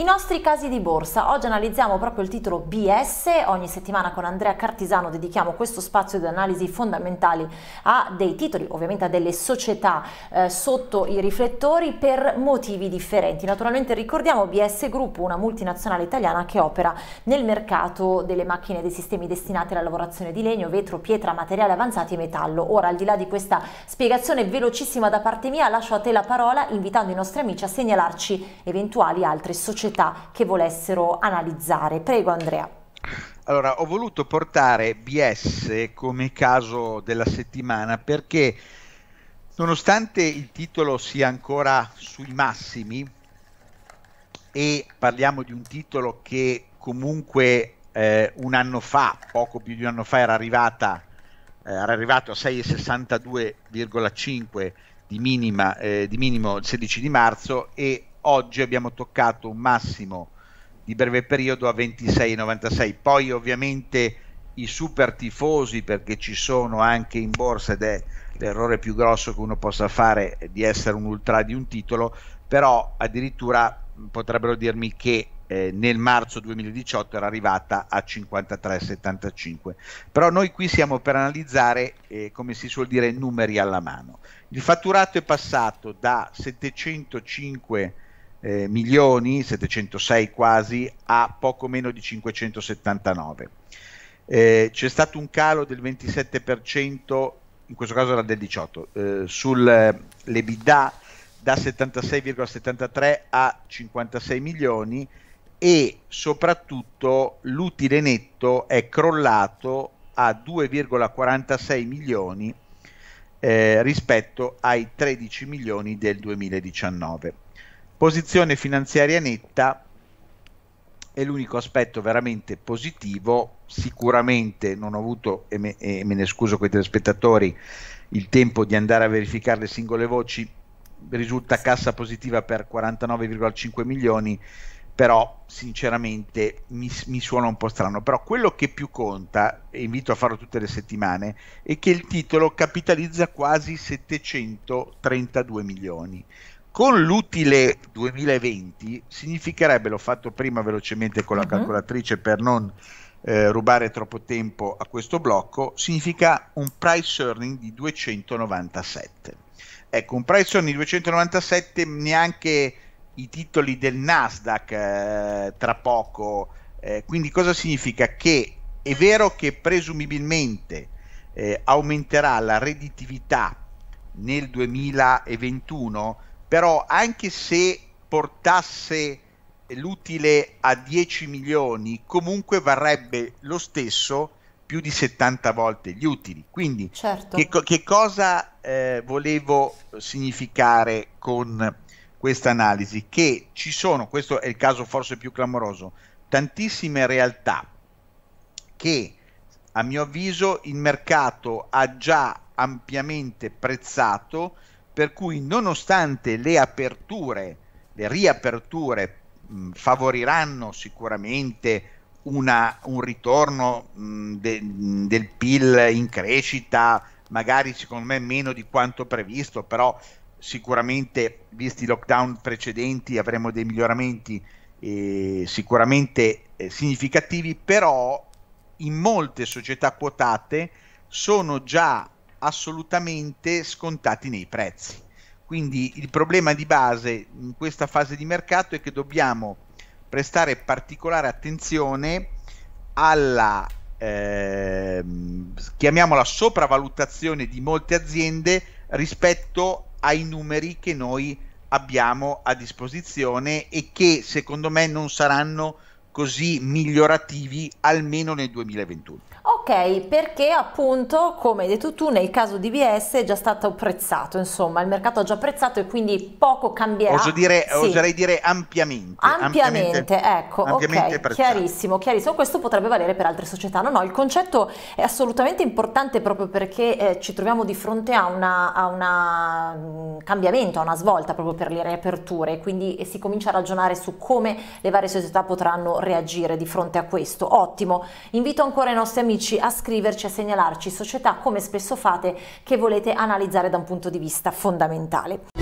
I nostri casi di borsa. Oggi analizziamo proprio il titolo BS. Ogni settimana con Andrea Cartisano dedichiamo questo spazio di analisi fondamentali a dei titoli, ovviamente a delle società eh, sotto i riflettori per motivi differenti. Naturalmente ricordiamo BS Group, una multinazionale italiana che opera nel mercato delle macchine e dei sistemi destinati alla lavorazione di legno, vetro, pietra, materiali avanzati e metallo. Ora, al di là di questa spiegazione velocissima da parte mia, lascio a te la parola invitando i nostri amici a segnalarci eventuali altre società società che volessero analizzare. Prego Andrea. Allora, ho voluto portare BS come caso della settimana perché nonostante il titolo sia ancora sui massimi e parliamo di un titolo che comunque eh, un anno fa, poco più di un anno fa, era, arrivata, eh, era arrivato a 6,62,5 di, eh, di minimo il 16 di marzo e oggi abbiamo toccato un massimo di breve periodo a 26,96. Poi ovviamente i super tifosi, perché ci sono anche in borsa ed è l'errore più grosso che uno possa fare di essere un ultra di un titolo, però addirittura potrebbero dirmi che eh, nel marzo 2018 era arrivata a 53,75. Però noi qui siamo per analizzare, eh, come si suol dire, numeri alla mano. Il fatturato è passato da 705 eh, milioni, 706 quasi, a poco meno di 579. Eh, c'è stato un calo del 27%, in questo caso era del 18%, eh, sull'EBITDA da 76,73 a 56 milioni e soprattutto l'utile netto è crollato a 2,46 milioni eh, rispetto ai 13 milioni del 2019 Posizione finanziaria netta è l'unico aspetto veramente positivo. Sicuramente non ho avuto, e me, e me ne scuso con i telespettatori, il tempo di andare a verificare le singole voci. Risulta cassa positiva per 49,5 milioni, però sinceramente mi, mi, suona un po' strano. Però quello che più conta, e invito a farlo tutte le settimane, è che il titolo capitalizza quasi 732 milioni. Con l'utile 2020 significherebbe, l'ho fatto prima velocemente con la mhm. calcolatrice per non eh, rubare troppo tempo a questo blocco, significa un price earning di 297. Ecco, un price earning di 297 neanche i titoli del Nasdaq eh, tra poco. Eh, quindi cosa significa? Che è vero che presumibilmente eh, aumenterà la redditività nel 2021, però anche se portasse l'utile a 10 milioni comunque varrebbe lo stesso più di 70 volte gli utili quindi certo. che, che, cosa eh, volevo significare con questa analisi che ci sono questo è il caso forse più clamoroso tantissime realtà che a mio avviso il mercato ha già ampiamente prezzato per cui nonostante le aperture, le riaperture mh, favoriranno sicuramente una, un ritorno mh, de, mh, del PIL in crescita, magari secondo me meno di quanto previsto, però sicuramente visti i lockdown precedenti avremo dei miglioramenti eh, sicuramente eh, significativi, però in molte società quotate sono già assolutamente scontati nei prezzi. Quindi il problema di base in questa fase di mercato è che dobbiamo prestare particolare attenzione alla, eh, chiamiamola, sopravvalutazione di molte aziende rispetto ai numeri che noi abbiamo a disposizione e che secondo me non saranno così migliorativi almeno nel 2021. Ok, perché appunto, come hai detto tu, nel caso di BS è già stato prezzato, insomma, il mercato ha già prezzato e quindi poco cambierà. Oso dire, sì. Oserei dire ampiamente. Ampiamente, ampiamente ecco, ampiamente okay, chiarissimo, chiarissimo. Questo potrebbe valere per altre società. No, no, il concetto è assolutamente importante proprio perché eh, ci troviamo di fronte a un mm, cambiamento, a una svolta proprio per le riaperture, quindi eh, si comincia a ragionare su come le varie società potranno reagire di fronte a questo. Ottimo. Invito ancora i nostri amici a scriverci, a segnalarci società come spesso fate che volete analizzare da un punto di vista fondamentale.